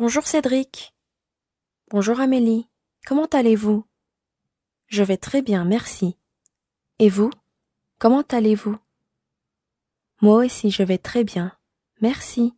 Bonjour Cédric. Bonjour Amélie. Comment allez-vous Je vais très bien, merci. Et vous Comment allez-vous Moi aussi, je vais très bien. Merci.